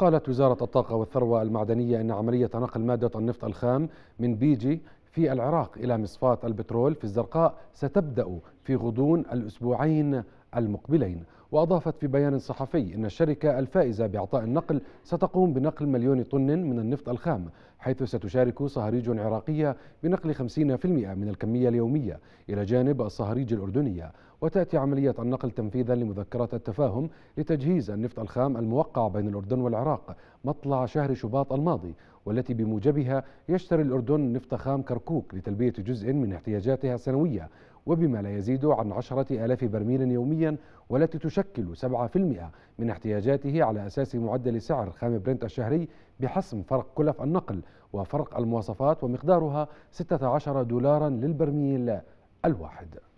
قالت وزارة الطاقة والثروة المعدنية أن عملية نقل مادة النفط الخام من بيجي في العراق إلى مصفاة البترول في الزرقاء ستبدأ في غضون الأسبوعين المقبلين وأضافت في بيان صحفي أن الشركة الفائزة بإعطاء النقل ستقوم بنقل مليون طن من النفط الخام حيث ستشارك صهريج عراقية بنقل 50% من الكمية اليومية إلى جانب الصهريج الأردنية وتأتي عملية النقل تنفيذا لمذكرة التفاهم لتجهيز النفط الخام الموقع بين الأردن والعراق مطلع شهر شباط الماضي والتي بموجبها يشتري الأردن نفط خام كركوك لتلبية جزء من احتياجاتها السنوية وبما لا يزيد عن عشرة آلاف برميل يوميا والتي تشكل 7% من احتياجاته على أساس معدل سعر خام برنت الشهري بحسم فرق كلف النقل وفرق المواصفات ومقدارها 16 دولارا للبرميل الواحد